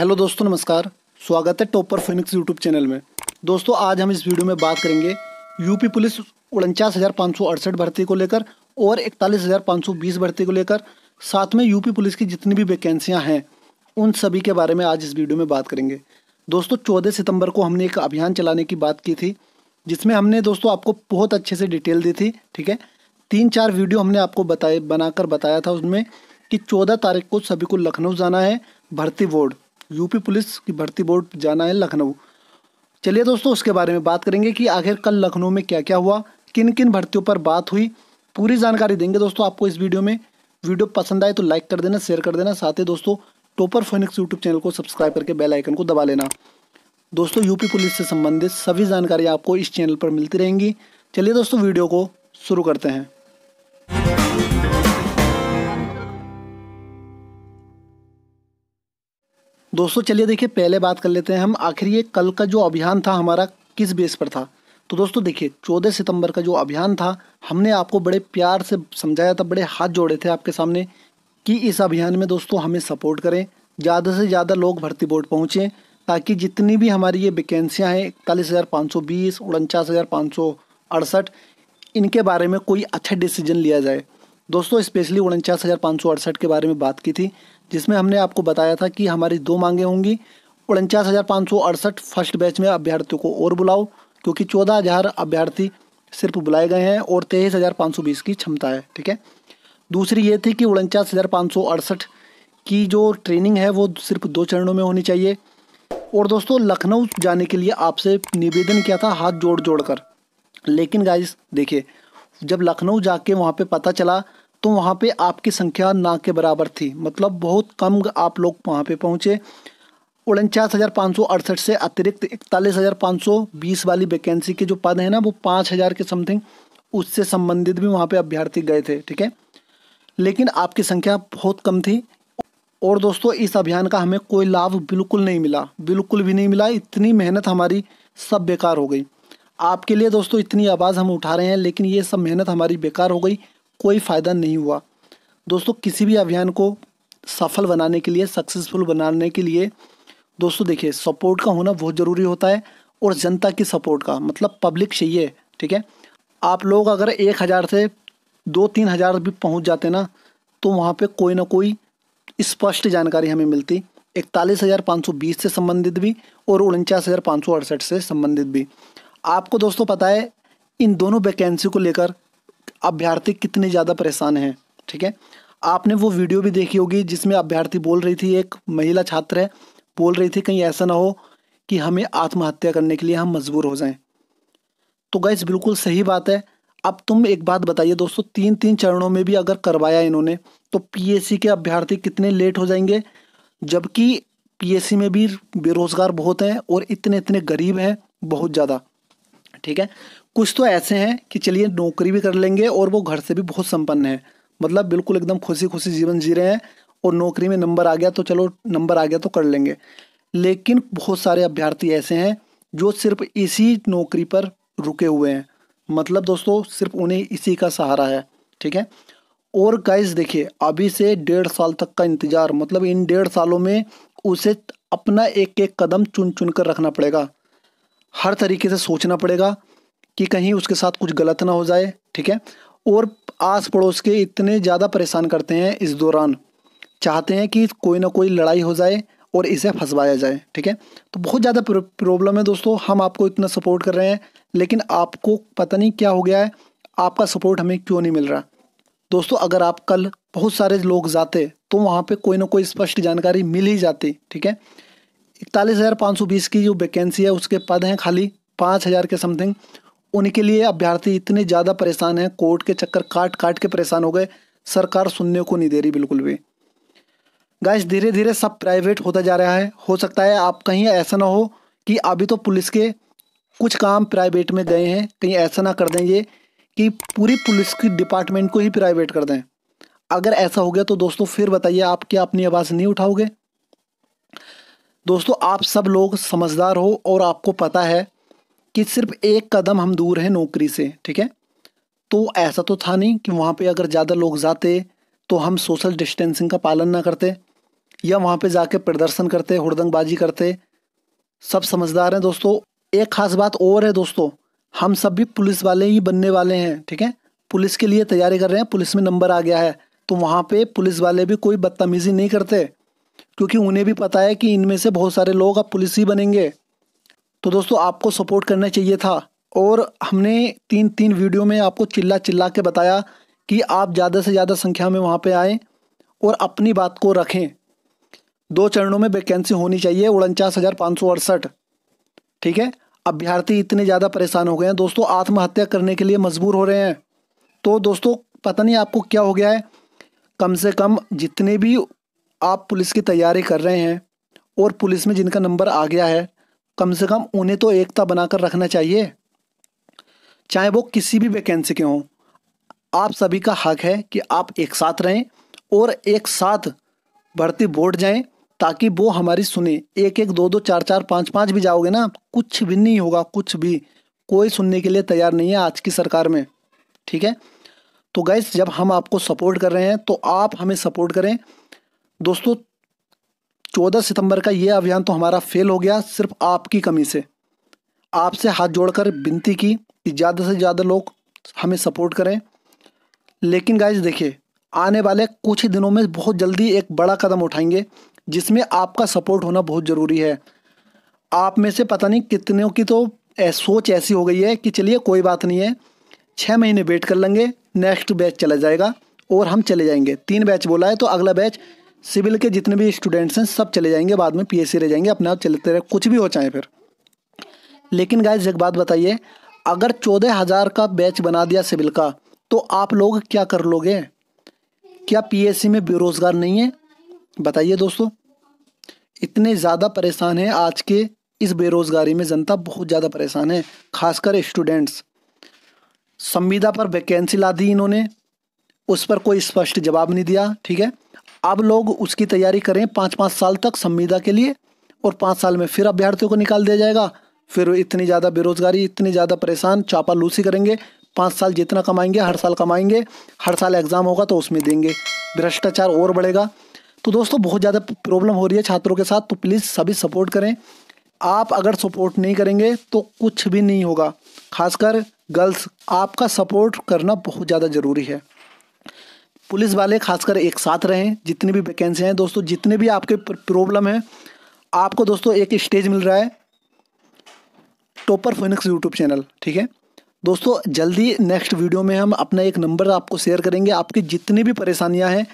hello दोस्तों नमस्कार स्वागत है टॉपर फिनिक्स यूट्यूब चैनल में दोस्तों आज हम इस वीडियो में बात करेंगे यूपी पुलिस उनचास हज़ार पाँच सौ अड़सठ भर्ती को लेकर और इकतालीस हज़ार पाँच सौ बीस भर्ती को लेकर साथ में यूपी पुलिस की जितनी भी वैकेंसियां हैं उन सभी के बारे में आज इस वीडियो में बात करेंगे दोस्तों चौदह सितंबर को हमने एक अभियान चलाने की बात की थी जिसमें हमने दोस्तों आपको बहुत अच्छे से डिटेल दी थी ठीक है तीन चार वीडियो हमने आपको बताए बनाकर बताया था उसमें कि चौदह तारीख को सभी को लखनऊ जाना है भर्ती बोर्ड यूपी पुलिस की भर्ती बोर्ड जाना है लखनऊ चलिए दोस्तों उसके बारे में बात करेंगे कि आखिर कल लखनऊ में क्या क्या हुआ किन किन भर्तियों पर बात हुई पूरी जानकारी देंगे दोस्तों आपको इस वीडियो में वीडियो पसंद आए तो लाइक कर देना शेयर कर देना साथ ही दोस्तों टोपर फोनिक्स यूट्यूब चैनल को सब्सक्राइब करके बेल आइकन को दबा लेना दोस्तों यूपी पुलिस से संबंधित सभी जानकारी आपको इस चैनल पर मिलती रहेंगी चलिए दोस्तों वीडियो को शुरू करते हैं दोस्तों चलिए देखिए पहले बात कर लेते हैं हम आखिर ये कल का जो अभियान था हमारा किस बेस पर था तो दोस्तों देखिए चौदह सितंबर का जो अभियान था हमने आपको बड़े प्यार से समझाया था बड़े हाथ जोड़े थे आपके सामने कि इस अभियान में दोस्तों हमें सपोर्ट करें ज़्यादा से ज़्यादा लोग भर्ती बोर्ड पहुँचें ताकि जितनी भी हमारी ये वैकेंसियाँ हैं इकतालीस हज़ार पाँच सौ बीस उनचास हज़ार पाँच सौ अड़सठ इनके बारे में कोई अच्छा डिसीजन लिया जाए दोस्तों स्पेशली उनचास हज़ार पाँच सौ अड़सठ के बारे में बात की थी जिसमें हमने आपको बताया था कि हमारी दो मांगे होंगी उनचास हज़ार पाँच सौ अड़सठ फर्स्ट बैच में अभ्यर्थियों को और बुलाओ क्योंकि चौदह हज़ार अभ्यर्थी सिर्फ बुलाए गए हैं और तेईस हज़ार पाँच सौ बीस की क्षमता है ठीक है दूसरी ये थी कि उनचास हज़ार पाँच सौ अड़सठ की जो ट्रेनिंग है वो सिर्फ दो चरणों में होनी चाहिए और दोस्तों लखनऊ जाने के लिए आपसे निवेदन किया था हाथ जोड़ जोड़ कर लेकिन गाइस देखिए जब लखनऊ जाके वहाँ पे पता चला तो वहाँ पे आपकी संख्या ना के बराबर थी मतलब बहुत कम आप लोग वहाँ पे पहुँचे उनचास हज़ार पाँच सौ अड़सठ से अतिरिक्त इकतालीस हज़ार पाँच सौ बीस वाली वैकेंसी के जो पद हैं ना वो पाँच हज़ार के समथिंग उससे संबंधित भी वहाँ पे अभ्यर्थी गए थे ठीक है लेकिन आपकी संख्या बहुत कम थी और दोस्तों इस अभियान का हमें कोई लाभ बिल्कुल नहीं मिला बिल्कुल भी नहीं मिला इतनी मेहनत हमारी सब बेकार हो गई आपके लिए दोस्तों इतनी आवाज़ हम उठा रहे हैं लेकिन ये सब मेहनत हमारी बेकार हो गई कोई फ़ायदा नहीं हुआ दोस्तों किसी भी अभियान को सफल बनाने के लिए सक्सेसफुल बनाने के लिए दोस्तों देखिए सपोर्ट का होना बहुत ज़रूरी होता है और जनता की सपोर्ट का मतलब पब्लिक चाहिए ठीक है आप लोग अगर एक हज़ार से दो तीन हज़ार भी पहुंच जाते ना तो वहाँ पे कोई ना कोई स्पष्ट जानकारी हमें मिलती इकतालीस हज़ार पाँच सौ बीस से संबंधित भी और उनचास हज़ार पाँच सौ अड़सठ से संबंधित भी आपको दोस्तों पता है इन दोनों वैकेंसी को लेकर अभ्यर्थी कितने ज़्यादा परेशान हैं ठीक है आपने वो वीडियो भी देखी होगी जिसमें अभ्यर्थी बोल रही थी एक महिला छात्र है बोल रही थी कहीं ऐसा ना हो कि हमें आत्महत्या करने के लिए हम मजबूर हो जाएं तो गैस बिल्कुल सही बात है अब तुम एक बात बताइए दोस्तों तीन तीन चरणों में भी अगर करवाया इन्होंने तो पीएससी के अभ्यर्थी कितने लेट हो जाएंगे जबकि पीएससी में भी बेरोज़गार बहुत हैं और इतने इतने गरीब हैं बहुत ज़्यादा ठीक है कुछ तो ऐसे हैं कि चलिए नौकरी भी कर लेंगे और वो घर से भी बहुत संपन्न है मतलब बिल्कुल एकदम खुशी खुशी जीवन जी रहे हैं और नौकरी में नंबर आ गया तो चलो नंबर आ गया तो कर लेंगे लेकिन बहुत सारे अभ्यर्थी ऐसे हैं जो सिर्फ इसी नौकरी पर रुके हुए हैं मतलब दोस्तों सिर्फ उन्हें इसी का सहारा है ठीक है और गाइस देखिए अभी से डेढ़ साल तक का इंतज़ार मतलब इन डेढ़ सालों में उसे अपना एक एक कदम चुन चुन कर रखना पड़ेगा हर तरीके से सोचना पड़ेगा कि कहीं उसके साथ कुछ गलत ना हो जाए ठीक है और आस पड़ोस के इतने ज़्यादा परेशान करते हैं इस दौरान चाहते हैं कि कोई ना कोई लड़ाई हो जाए और इसे फंसवाया जाए ठीक है तो बहुत ज़्यादा प्रॉब्लम है दोस्तों हम आपको इतना सपोर्ट कर रहे हैं लेकिन आपको पता नहीं क्या हो गया है आपका सपोर्ट हमें क्यों नहीं मिल रहा दोस्तों अगर आप कल बहुत सारे लोग जाते तो वहाँ पे कोई ना कोई स्पष्ट जानकारी मिल ही जाती ठीक है इकतालीस हज़ार पाँच सौ बीस की जो वैकेंसी है उसके पद हैं खाली पाँच हज़ार के समथिंग उनके लिए अभ्यर्थी इतने ज़्यादा परेशान हैं कोर्ट के चक्कर काट काट के परेशान हो गए सरकार सुनने को नहीं दे रही बिल्कुल भी गैस धीरे धीरे सब प्राइवेट होता जा रहा है हो सकता है आप कहीं ऐसा ना हो कि अभी तो पुलिस के कुछ काम प्राइवेट में गए हैं कहीं ऐसा ना कर दें ये कि पूरी पुलिस की डिपार्टमेंट को ही प्राइवेट कर दें अगर ऐसा हो गया तो दोस्तों फिर बताइए आप क्या अपनी आवाज़ नहीं उठाओगे दोस्तों आप सब लोग समझदार हो और आपको पता है कि सिर्फ एक कदम हम दूर हैं नौकरी से ठीक है तो ऐसा तो था नहीं कि वहाँ पे अगर ज़्यादा लोग जाते तो हम सोशल डिस्टेंसिंग का पालन ना करते या वहाँ पे जाके प्रदर्शन करते हुड़दंगबाजी करते सब समझदार हैं दोस्तों एक ख़ास बात और है दोस्तों हम सब भी पुलिस वाले ही बनने वाले हैं ठीक है पुलिस के लिए तैयारी कर रहे हैं पुलिस में नंबर आ गया है तो वहाँ पर पुलिस वाले भी कोई बदतमीज़ी नहीं करते क्योंकि उन्हें भी पता है कि इनमें से बहुत सारे लोग अब पुलिस ही बनेंगे तो दोस्तों आपको सपोर्ट करना चाहिए था और हमने तीन तीन वीडियो में आपको चिल्ला चिल्ला के बताया कि आप ज़्यादा से ज़्यादा संख्या में वहाँ पर आएँ और अपनी बात को रखें दो चरणों में वैकेंसी होनी चाहिए उनचास हज़ार पाँच सौ अड़सठ ठीक है अभ्यर्थी इतने ज़्यादा परेशान हो गए हैं दोस्तों आत्महत्या करने के लिए मजबूर हो रहे हैं तो दोस्तों पता नहीं आपको क्या हो गया है कम से कम जितने भी आप पुलिस की तैयारी कर रहे हैं और पुलिस में जिनका नंबर आ गया है कम से कम उन्हें तो एकता बनाकर रखना चाहिए चाहे वो किसी भी वैकेंसी के हों आप सभी का हक है कि आप एक साथ रहें और एक साथ भर्ती बोर्ड जाएं ताकि वो हमारी सुने एक एक दो दो चार चार पाँच पाँच भी जाओगे ना कुछ भी नहीं होगा कुछ भी कोई सुनने के लिए तैयार नहीं है आज की सरकार में ठीक है तो गैस जब हम आपको सपोर्ट कर रहे हैं तो आप हमें सपोर्ट करें दोस्तों चौदह सितंबर का ये अभियान तो हमारा फेल हो गया सिर्फ आपकी कमी से आपसे हाथ जोड़कर विनती की कि ज़्यादा से ज़्यादा लोग हमें सपोर्ट करें लेकिन गाइज देखिए आने वाले कुछ ही दिनों में बहुत जल्दी एक बड़ा कदम उठाएंगे जिसमें आपका सपोर्ट होना बहुत ज़रूरी है आप में से पता नहीं कितनों की तो सोच ऐसी हो गई है कि चलिए कोई बात नहीं है छः महीने वेट कर लेंगे नेक्स्ट बैच चला जाएगा और हम चले जाएंगे तीन बैच बोला है तो अगला बैच सिविल के जितने भी स्टूडेंट्स हैं सब चले जाएंगे बाद में पीएससी रह जाएंगे अपने आप चलते रहे कुछ भी हो चाहे फिर लेकिन गाय एक बात बताइए अगर चौदह हज़ार का बैच बना दिया सिविल का तो आप लोग क्या कर लोगे क्या पीएससी में बेरोज़गार नहीं है बताइए दोस्तों इतने ज़्यादा परेशान हैं आज के इस बेरोज़गारी में जनता बहुत ज़्यादा परेशान है खासकर स्टूडेंट्स संविदा पर वैकेंसी ला दी इन्होंने उस पर कोई स्पष्ट जवाब नहीं दिया ठीक है अब लोग उसकी तैयारी करें पाँच पाँच साल तक संविदा के लिए और पाँच साल में फिर अभ्यर्थियों को निकाल दिया जाएगा फिर इतनी ज़्यादा बेरोजगारी इतनी ज़्यादा परेशान चापालूसी करेंगे पाँच साल जितना कमाएंगे हर साल कमाएंगे हर साल एग्ज़ाम होगा तो उसमें देंगे भ्रष्टाचार और बढ़ेगा तो दोस्तों बहुत ज़्यादा प्रॉब्लम हो रही है छात्रों के साथ तो प्लीज़ सभी सपोर्ट करें आप अगर सपोर्ट नहीं करेंगे तो कुछ भी नहीं होगा खासकर गर्ल्स आपका सपोर्ट करना बहुत ज़्यादा ज़रूरी है पुलिस वाले खासकर एक साथ रहें जितनी भी वैकेंसी हैं दोस्तों जितने भी आपके प्रॉब्लम हैं आपको दोस्तों एक स्टेज मिल रहा है टोपर फोनिक्स यूट्यूब चैनल ठीक है दोस्तों जल्दी नेक्स्ट वीडियो में हम अपना एक नंबर आपको शेयर करेंगे आपकी जितनी भी परेशानियां हैं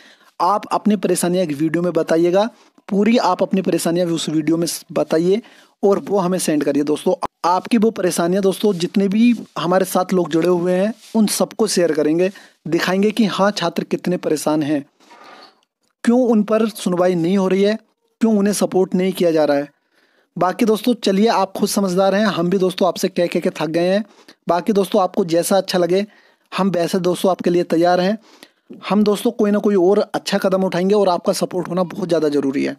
आप अपनी परेशानियां एक वीडियो में बताइएगा पूरी आप अपनी परेशानियां उस वीडियो में बताइए और वो हमें सेंड करिए दोस्तों आपकी वो परेशानियां दोस्तों जितने भी हमारे साथ लोग जुड़े हुए हैं उन सबको शेयर करेंगे दिखाएंगे कि हाँ छात्र कितने परेशान हैं क्यों उन पर सुनवाई नहीं हो रही है क्यों उन्हें सपोर्ट नहीं किया जा रहा है बाकी दोस्तों चलिए आप खुद समझदार हैं हम भी दोस्तों आपसे कह कह के थक गए हैं बाकी दोस्तों आपको जैसा अच्छा लगे हम वैसे दोस्तों आपके लिए तैयार हैं हम दोस्तों कोई ना कोई और अच्छा कदम उठाएंगे और आपका सपोर्ट होना बहुत ज़्यादा ज़रूरी है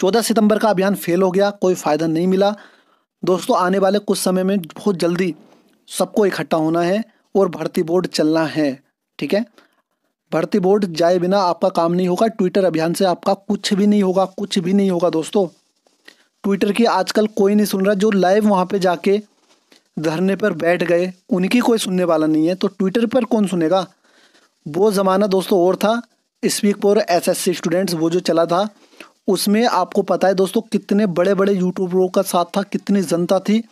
चौदह सितंबर का अभियान फेल हो गया कोई फ़ायदा नहीं मिला दोस्तों आने वाले कुछ समय में बहुत जल्दी सबको इकट्ठा होना है और भर्ती बोर्ड चलना है ठीक है भर्ती बोर्ड जाए बिना आपका काम नहीं होगा ट्विटर अभियान से आपका कुछ भी नहीं होगा कुछ भी नहीं होगा दोस्तों ट्विटर की आजकल कोई नहीं सुन रहा जो लाइव वहाँ पर जाके धरने पर बैठ गए उनकी कोई सुनने वाला नहीं है तो ट्विटर पर कौन सुनेगा वो ज़माना दोस्तों और था स्पीक वीक पर एसएससी स्टूडेंट्स वो जो चला था उसमें आपको पता है दोस्तों कितने बड़े बड़े यूट्यूबरों का साथ था कितनी जनता थी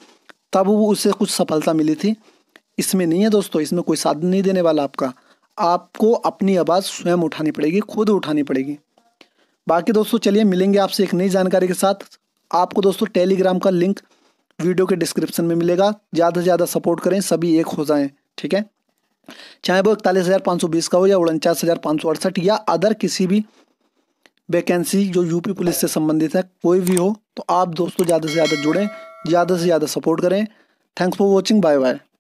तब वो उसे कुछ सफलता मिली थी इसमें नहीं है दोस्तों इसमें कोई साथ नहीं देने वाला आपका आपको अपनी आवाज़ स्वयं उठानी पड़ेगी खुद उठानी पड़ेगी बाकी दोस्तों चलिए मिलेंगे आपसे एक नई जानकारी के साथ आपको दोस्तों टेलीग्राम का लिंक वीडियो के डिस्क्रिप्शन में मिलेगा ज़्यादा से ज़्यादा सपोर्ट करें सभी एक हो जाएं ठीक है चाहे वो इकतालीस हज़ार पाँच सौ बीस का हो या उनचास हज़ार पाँच सौ अड़सठ या अदर किसी भी वैकेंसी जो यूपी पुलिस से संबंधित है कोई भी हो तो आप दोस्तों ज़्यादा से ज़्यादा जुड़ें ज़्यादा से ज़्यादा सपोर्ट करें thanks for watching bye bye